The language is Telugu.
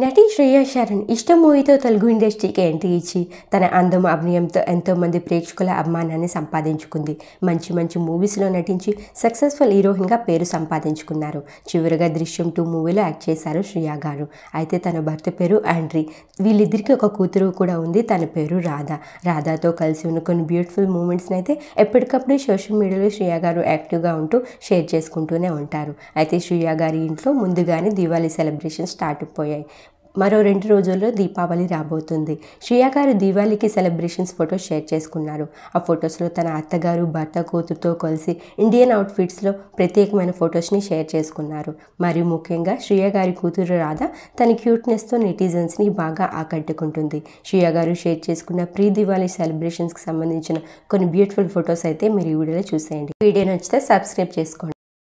నటి శ్రేయా శరణ్ ఇష్టం మూవీతో తెలుగు ఇండస్ట్రీకి ఎంట్రీ ఇచ్చి తన అందం అభినయంతో ఎంతోమంది ప్రేక్షకుల అభిమానాన్ని సంపాదించుకుంది మంచి మంచి మూవీస్లో నటించి సక్సెస్ఫుల్ హీరోయిన్గా పేరు సంపాదించుకున్నారు చివరిగా దృశ్యం టూ మూవీలో యాక్ట్ చేశారు శ్రేయా గారు అయితే తన భర్త పేరు ఆండ్రీ వీళ్ళిద్దరికీ ఒక కూతురు కూడా ఉంది తన పేరు రాధా రాధాతో కలిసి ఉన్న కొన్ని బ్యూటిఫుల్ మూమెంట్స్ని అయితే ఎప్పటికప్పుడు సోషల్ మీడియాలో శ్రేయా గారు యాక్టివ్గా ఉంటూ షేర్ చేసుకుంటూనే ఉంటారు అయితే శ్రేయా గారి ఇంట్లో ముందుగానే దివాళీ సెలబ్రేషన్ స్టార్ట్ అయిపోయాయి మరో రెండు రోజుల్లో దీపావళి రాబోతుంది శ్రియా గారు దీవాళికి సెలబ్రేషన్స్ ఫొటోస్ షేర్ చేసుకున్నారు ఆ ఫొటోస్లో తన అత్తగారు భర్త కూతురుతో కలిసి ఇండియన్ అవుట్ఫిట్స్లో ప్రత్యేకమైన ఫొటోస్ని షేర్ చేసుకున్నారు మరియు ముఖ్యంగా శ్రియా గారి కూతురు రాధ తన క్యూట్నెస్తో నెటిజన్స్ని బాగా ఆకట్టుకుంటుంది శ్రియా గారు షేర్ చేసుకున్న ప్రీ దివాళీ సెలబ్రేషన్స్కి సంబంధించిన కొన్ని బ్యూటిఫుల్ ఫొటోస్ అయితే మీరు ఈ వీడియోలో చూసేయండి వీడియో నచ్చితే సబ్స్క్రైబ్ చేసుకోండి